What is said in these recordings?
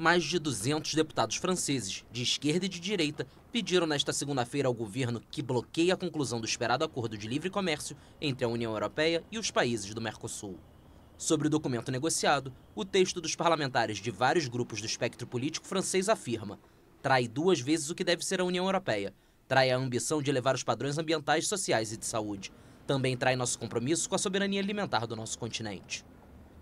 Mais de 200 deputados franceses, de esquerda e de direita, pediram nesta segunda-feira ao governo que bloqueie a conclusão do esperado acordo de livre comércio entre a União Europeia e os países do Mercosul. Sobre o documento negociado, o texto dos parlamentares de vários grupos do espectro político francês afirma: trai duas vezes o que deve ser a União Europeia, trai a ambição de elevar os padrões ambientais, sociais e de saúde, também trai nosso compromisso com a soberania alimentar do nosso continente.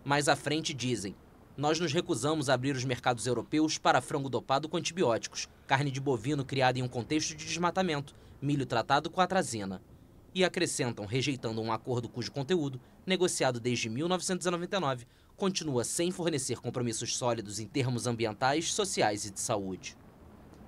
Mais à frente dizem: nós nos recusamos a abrir os mercados europeus para frango dopado com antibióticos, carne de bovino criada em um contexto de desmatamento, milho tratado com atrazina. E acrescentam, rejeitando um acordo cujo conteúdo, negociado desde 1999, continua sem fornecer compromissos sólidos em termos ambientais, sociais e de saúde.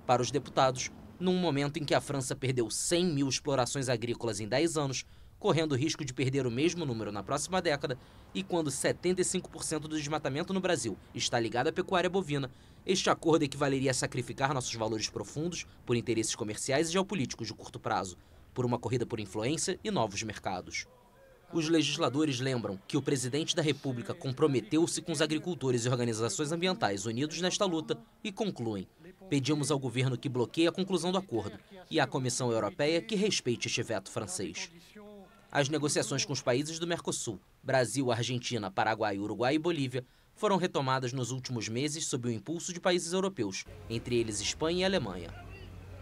Para os deputados, num momento em que a França perdeu 100 mil explorações agrícolas em 10 anos, correndo o risco de perder o mesmo número na próxima década, e quando 75% do desmatamento no Brasil está ligado à pecuária bovina, este acordo equivaleria a sacrificar nossos valores profundos por interesses comerciais e geopolíticos de curto prazo, por uma corrida por influência e novos mercados. Os legisladores lembram que o presidente da República comprometeu-se com os agricultores e organizações ambientais unidos nesta luta e concluem: pedimos ao governo que bloqueie a conclusão do acordo e à Comissão Europeia que respeite este veto francês. As negociações com os países do Mercosul, Brasil, Argentina, Paraguai, Uruguai e Bolívia, foram retomadas nos últimos meses sob o impulso de países europeus, entre eles Espanha e Alemanha.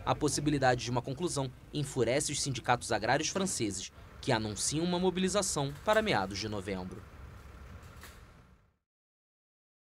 A possibilidade de uma conclusão enfurece os sindicatos agrários franceses, que anunciam uma mobilização para meados de novembro.